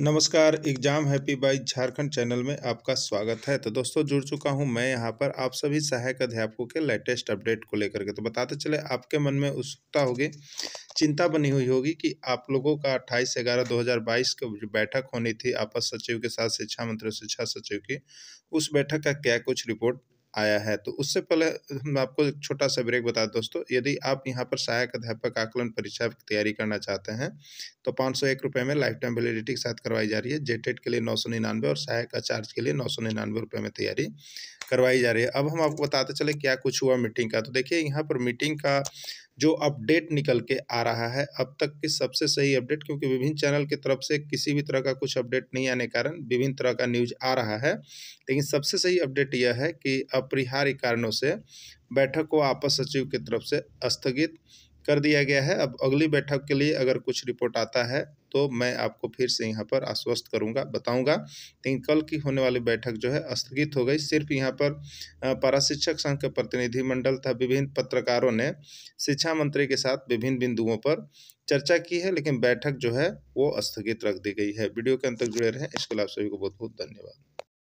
नमस्कार exam happy by Jharkhand channel में आपका स्वागत है तो दोस्तों जुड़ चुका हूं मैं यहां पर आप सभी सहायक अध्यापकों के लेटेस्ट अपडेट को लेकर के तो बताते चले आपके मन में उत्सुकता होगी चिंता बनी हुई होगी कि आप लोगों का 28 ग्यारह 2022 की बैठक होनी थी आपस सचिव के साथ शिक्षा मंत्री शिक्षा सचिव की उस बैठक का क्या कुछ रिपोर्ट आया है तो उससे पहले हम आपको एक छोटा सा ब्रेक बता दोस्तों यदि आप यहाँ पर सहायक अध्यापक आकलन परीक्षा की तैयारी करना चाहते हैं तो पाँच सौ एक रुपये में लाइफ टाइम वैलिडिटी के साथ करवाई जा रही है जेटेड के लिए नौ सौ निन्यानवे और सहायक चार्ज के लिए नौ सौ निन्यानवे रुपये में तैयारी करवाई जा रही है अब हम आपको बताते चले क्या कुछ हुआ मीटिंग का तो देखिए यहाँ पर मीटिंग का जो अपडेट निकल के आ रहा है अब तक की सबसे सही अपडेट क्योंकि विभिन्न चैनल की तरफ से किसी भी तरह का कुछ अपडेट नहीं आने कारण विभिन्न तरह का न्यूज आ रहा है लेकिन सबसे सही अपडेट यह है कि अपरिहार्य कारणों से बैठक को आपस सचिव की तरफ से स्थगित कर दिया गया है अब अगली बैठक के लिए अगर कुछ रिपोर्ट आता है तो मैं आपको फिर से यहाँ पर आश्वस्त करूँगा बताऊँगा लेकिन कल की होने वाली बैठक जो है स्थगित हो गई सिर्फ यहाँ पर पारा शिक्षक संघ के प्रतिनिधिमंडल तथा विभिन्न पत्रकारों ने शिक्षा मंत्री के साथ विभिन्न बिंदुओं पर चर्चा की है लेकिन बैठक जो है वो स्थगित रख दी गई है वीडियो के अंत तक जुड़े रहें इसके लिए आप सभी को बहुत बहुत धन्यवाद